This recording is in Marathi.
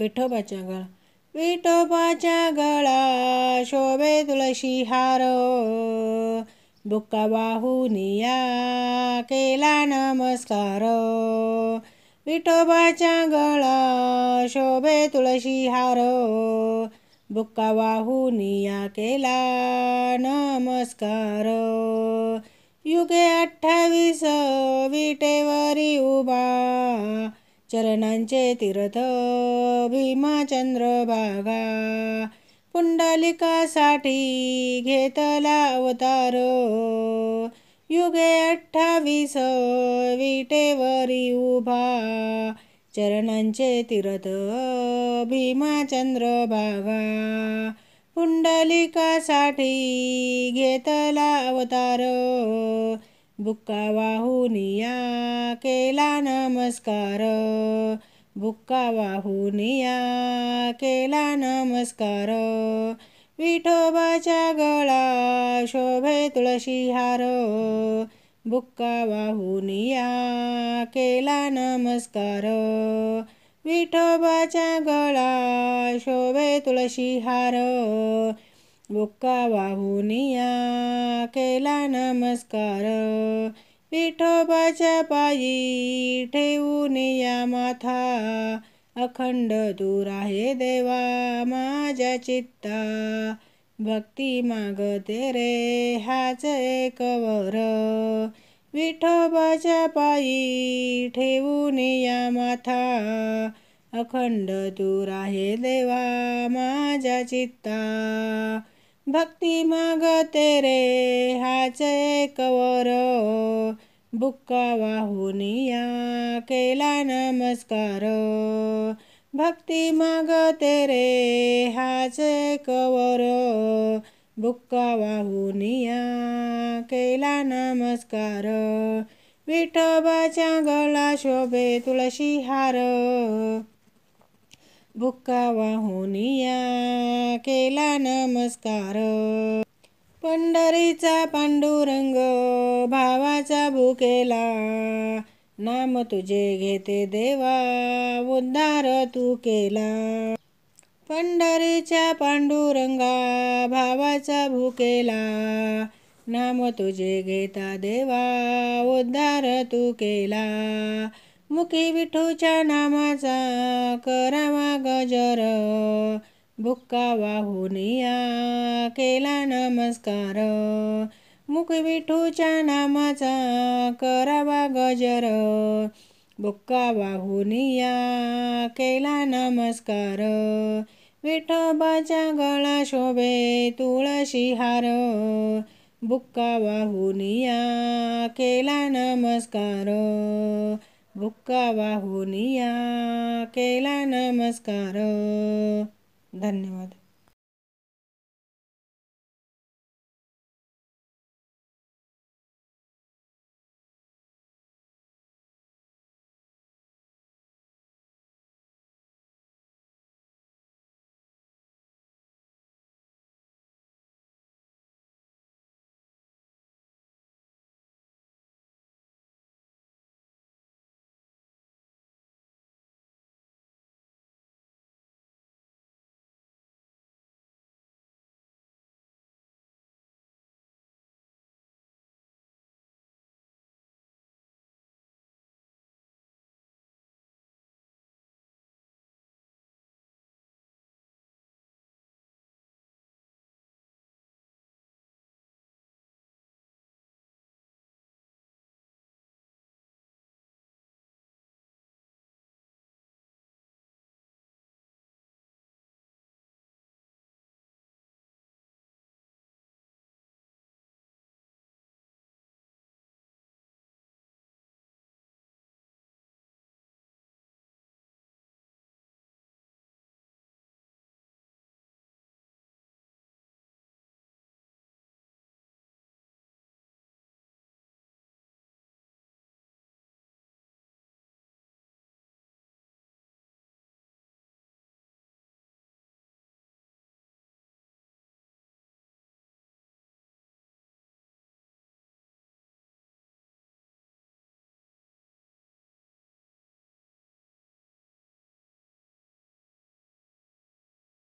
विठोबाच्या गळा विठोबाच्या गळा शोभे तुळशी हारो बुक्का बाहुनिया केला नमस्कार विठोबाच्या गळा शोभे तुळशी हारो बुक्का वाहुनिया केला नमस्कार युगे अठ्ठावीस विटेवरी उभा ಚರಣತ ಭೀಮಾಚಂದ್ರ ಬಾ ಪುಂಡಲಿಕಾ ಘತಲಾರ ಯುಗೇ ಅಠಾವೀಸ ವಿಟೇವರಿ ಉಭಾ ಚರಣಥ ಭೀಮಾಚಂದ್ರ ಬಾ ಪುಂಡಲಿಕಾ ಸಾ ಘತಲಾರ बुक्का वाहुनिया केला नमस्कार बुक्का वाहुनिया केला नमस्कार विठोबाच्या गळा शोभे तुळशी हार बुक्का वाहुनिया केला नमस्कार विठोबाच्या गळा शोभे तुळशी हार बुक्का वाहुनिया केला नमस्कार विठोबाच्या पायी ठेवून या माथा अखंड दूर आहे देवा माझ्या चित्ता भक्ती मागते रे हाच एक वर विठोबाच्या पायी ठेवून या माथा अखंड दूर आहे देवा माझ्या चित्ता भक्ती मागते रे हाच कवर बुक्का वाहुनिया केला नमस्कार भक्ती मागते रे हाच कवर बुक्का वाहुनिया केला नमस्कार विठोबाच्या गळा शोभे तुळशी हार बुक्का वाहुनिया केला नमस्कार पंढरीचा पांडुरंग भावाचा भूकेला नाम तुझे घेते देवा उद्धार तू केला पंढरीच्या पांडुरंगा भावाचा भूकेला नाम तुझे घेता देवा उद्धार तू केला मुखी विठूच्या नामाचा करावा गजर बुक्का वाहुनिया केला नमस्कार मुखी विठूच्या नामाचा करावा गजर बुक्का वाहुनिया केला नमस्कार विठोबाच्या गळा शोभे तुळशी हार बुक्का वाहुनिया केला नमस्कार बुक्का वाहुनिया केला नमस्कार धन्यवाद